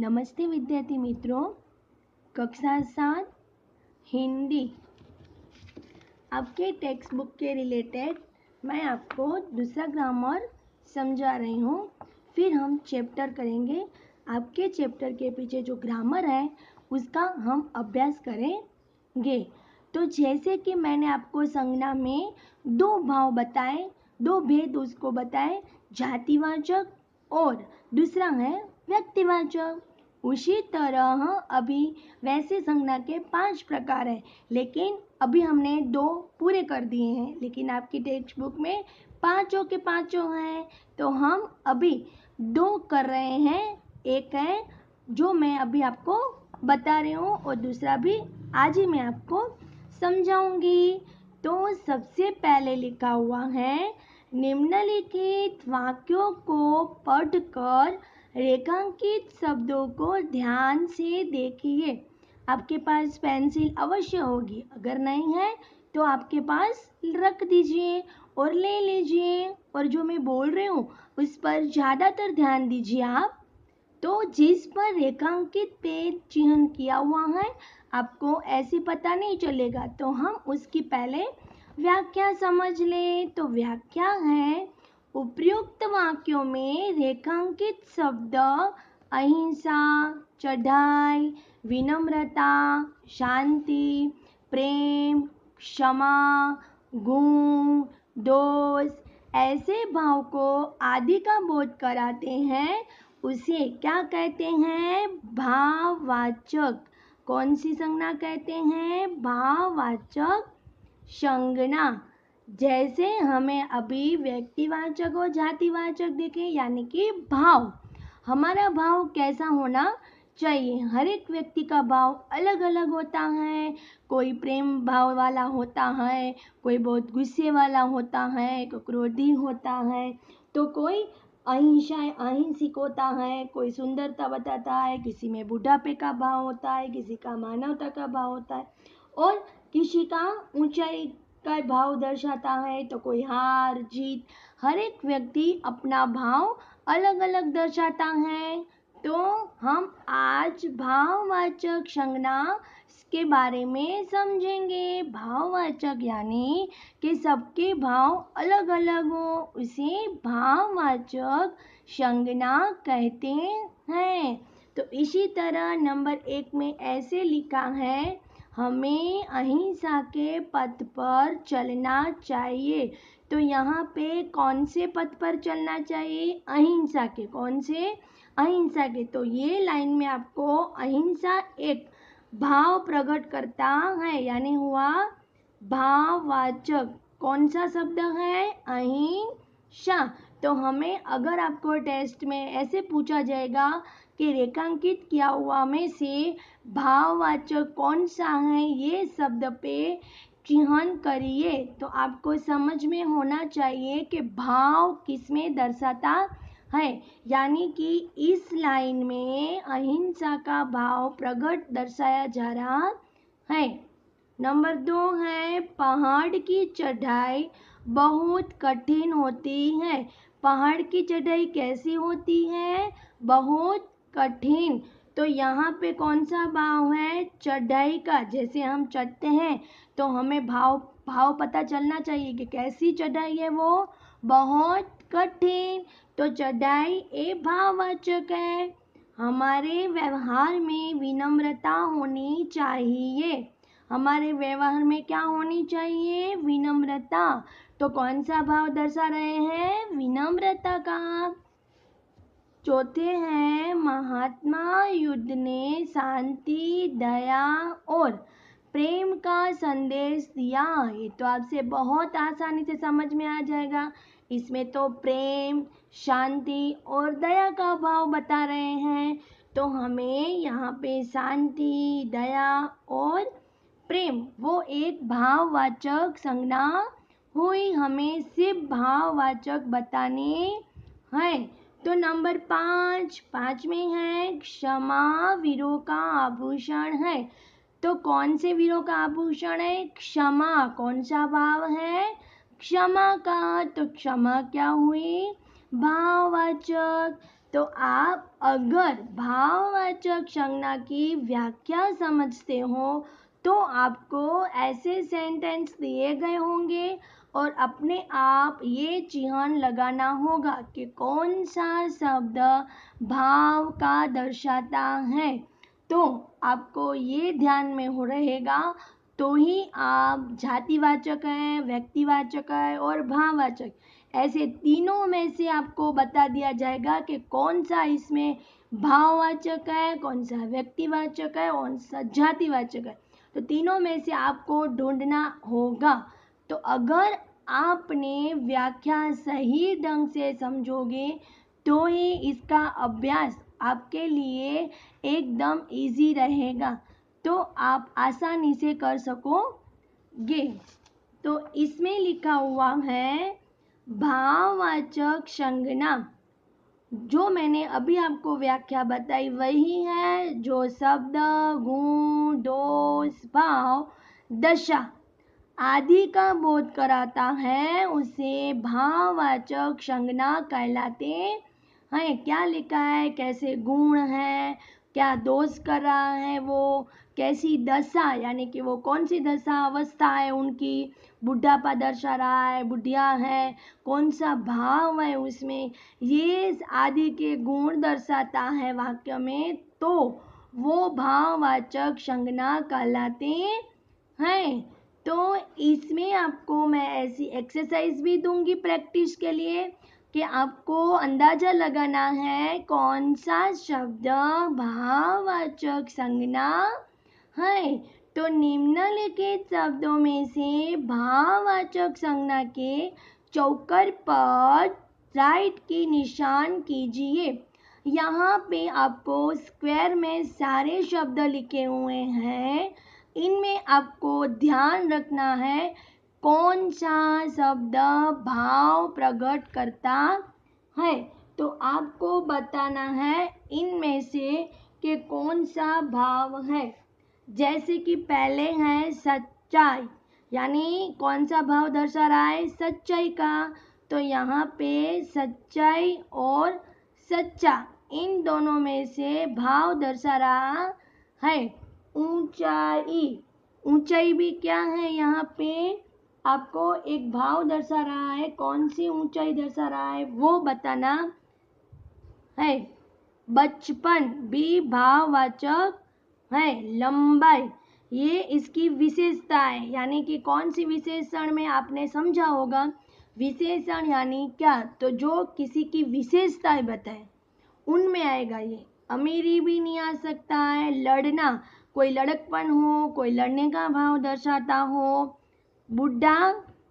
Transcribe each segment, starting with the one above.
नमस्ते विद्यार्थी मित्रों कक्षा सात हिंदी आपके टेक्स्ट बुक के रिलेटेड मैं आपको दूसरा ग्रामर समझा रही हूँ फिर हम चैप्टर करेंगे आपके चैप्टर के पीछे जो ग्रामर है उसका हम अभ्यास करेंगे तो जैसे कि मैंने आपको संज्ञा में दो भाव बताए दो भेद उसको बताए जातिवाचक और दूसरा है व्यक्तिवाचक उसी तरह अभी वैसे संज्ञा के पांच प्रकार हैं लेकिन अभी हमने दो पूरे कर दिए हैं लेकिन आपकी टेक्स्ट बुक में पांचों के पांचों हैं तो हम अभी दो कर रहे हैं एक है जो मैं अभी आपको बता रही हूँ और दूसरा भी आज ही मैं आपको समझाऊंगी तो सबसे पहले लिखा हुआ है निम्नलिखित वाक्यों को पढ़कर रेखांकित शब्दों को ध्यान से देखिए आपके पास पेंसिल अवश्य होगी अगर नहीं है तो आपके पास रख दीजिए और ले लीजिए और जो मैं बोल रही हूँ उस पर ज़्यादातर ध्यान दीजिए आप तो जिस पर रेखांकित पेज चिन्ह किया हुआ है आपको ऐसे पता नहीं चलेगा तो हम उसकी पहले व्याख्या समझ लें तो व्याख्या है उपयुक्त वाक्यों में रेखांकित शब्द अहिंसा चढ़ाई विनम्रता शांति प्रेम क्षमा गुण दोष ऐसे भाव को आदि का बोध कराते हैं उसे क्या कहते हैं भाववाचक कौन सी संज्ञा कहते हैं भाववाचक संज्ञा जैसे हमें अभी व्यक्तिवाचक और जातिवाचक देखें यानी कि भाव हमारा भाव कैसा होना चाहिए हर एक व्यक्ति का भाव अलग अलग होता है कोई प्रेम भाव वाला होता है कोई बहुत गुस्से वाला होता है कोई क्रोधी होता है तो कोई अहिंसा अहिंसिक होता है कोई सुंदरता बताता है किसी में बुढ़ापे का भाव होता है किसी का मानवता का भाव होता है और किसी का ऊंचाई का भाव दर्शाता है तो कोई हार जीत हर एक व्यक्ति अपना भाव अलग अलग दर्शाता है तो हम आज भाववाचक संज्ञा के बारे में समझेंगे भाववाचक यानी कि सबके भाव अलग अलग हो उसे भाववाचक संज्ञा कहते हैं तो इसी तरह नंबर एक में ऐसे लिखा है हमें अहिंसा के पथ पर चलना चाहिए तो यहाँ पे कौन से पथ पर चलना चाहिए अहिंसा के कौन से अहिंसा के तो ये लाइन में आपको अहिंसा एक भाव प्रकट करता है यानी हुआ भाववाचक कौन सा शब्द है अहिंसा तो हमें अगर आपको टेस्ट में ऐसे पूछा जाएगा के रेखांकित किया हुआ में से भाववाचक कौन सा है ये शब्द पे चिहन करिए तो आपको समझ में होना चाहिए कि भाव किसमें दर्शाता है यानी कि इस लाइन में अहिंसा का भाव प्रकट दर्शाया जा रहा है नंबर दो है पहाड़ की चढ़ाई बहुत कठिन होती है पहाड़ की चढ़ाई कैसी होती है बहुत कठिन तो यहाँ पे कौन सा भाव है चढ़ाई का जैसे हम चढ़ते हैं तो हमें भाव भाव पता चलना चाहिए कि कैसी चढ़ाई है वो बहुत कठिन तो चढ़ाई ए भाववाचक है हमारे व्यवहार में विनम्रता होनी चाहिए हमारे व्यवहार में क्या होनी चाहिए विनम्रता तो कौन सा भाव दर्शा रहे हैं विनम्रता का चौथे हैं महात्मा युद्ध ने शांति दया और प्रेम का संदेश दिया ये तो आपसे बहुत आसानी से समझ में आ जाएगा इसमें तो प्रेम शांति और दया का भाव बता रहे हैं तो हमें यहाँ पे शांति दया और प्रेम वो एक भाववाचक संज्ञा हुई हमें सिर्फ भाववाचक बताने हैं तो नंबर पाँच पाँच में है क्षमा वीरों का आभूषण है तो कौन से वीरों का आभूषण है क्षमा कौन सा भाव है क्षमा का तो क्षमा क्या हुई भाववाचक तो आप अगर भाववाचक संज्ञा की व्याख्या समझते हो तो आपको ऐसे सेंटेंस दिए गए होंगे और अपने आप ये चिहान लगाना होगा कि कौन सा शब्द भाव का दर्शाता है तो आपको ये ध्यान में हो रहेगा तो ही आप जातिवाचक है व्यक्तिवाचक है और भाववाचक ऐसे तीनों में से आपको बता दिया जाएगा कि कौन सा इसमें भाववाचक है कौन सा व्यक्तिवाचक है कौन सा जातिवाचक है तो तीनों में से आपको ढूंढना होगा तो अगर आपने व्याख्या सही ढंग से समझोगे तो ही इसका अभ्यास आपके लिए एकदम इजी रहेगा तो आप आसानी से कर सकोगे तो इसमें लिखा हुआ है भाववाचक संज्ञा जो मैंने अभी आपको व्याख्या बताई वही है जो शब्द गुण दोष भाव दशा आदि का बोध कराता है उसे भाववाचक संज्ञा कहलाते हैं हाँ, क्या लिखा है कैसे गुण है क्या दोष कर रहा है वो कैसी दशा यानी कि वो कौन सी दशा अवस्था है उनकी बुढ़ापा दर्शा रहा है बुढ़िया है कौन सा भाव है उसमें ये आदि के गुण दर्शाता है वाक्य में तो वो भाववाचक संगना कहलाते हैं तो इसमें आपको मैं ऐसी एक्सरसाइज भी दूंगी प्रैक्टिस के लिए कि आपको अंदाज़ा लगाना है कौन सा शब्द भाववाचक संज्ञा है तो निम्नलिखित शब्दों में से भाववाचक संज्ञा के चौकर पर राइट की निशान कीजिए यहाँ पे आपको स्क्वायर में सारे शब्द लिखे हुए हैं इनमें आपको ध्यान रखना है कौन सा शब्द भाव प्रकट करता है तो आपको बताना है इनमें से कि कौन सा भाव है जैसे कि पहले है सच्चाई यानी कौन सा भाव दर्शा रहा है सच्चाई का तो यहाँ पे सच्चाई और सच्चा इन दोनों में से भाव दर्शा रहा है ऊंचाई ऊंचाई भी क्या है यहाँ पे आपको एक भाव दर्शा रहा है कौन सी ऊंचाई दर्शा रहा है वो बताना है बचपन भी भाववाचक है लंबाई ये इसकी विशेषता है यानी कि कौन सी विशेषण में आपने समझा होगा विशेषण यानी क्या तो जो किसी की विशेषता बताए उनमें आएगा ये अमीरी भी नहीं आ सकता है लड़ना कोई लड़कपन हो कोई लड़ने का भाव दर्शाता हो बुढ़ा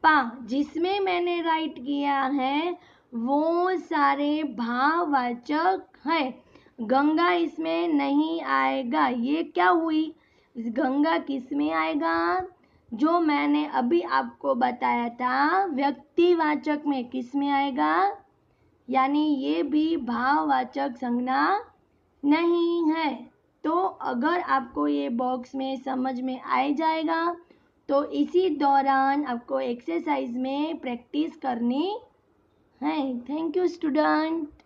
पा जिसमें मैंने राइट किया है वो सारे भाववाचक है गंगा इसमें नहीं आएगा ये क्या हुई गंगा किस में आएगा जो मैंने अभी आपको बताया था व्यक्तिवाचक में किस में आएगा यानी ये भी भाववाचक संज्ञा नहीं है तो अगर आपको ये बॉक्स में समझ में आ जाएगा तो इसी दौरान आपको एक्सरसाइज में प्रैक्टिस करनी है थैंक यू स्टूडेंट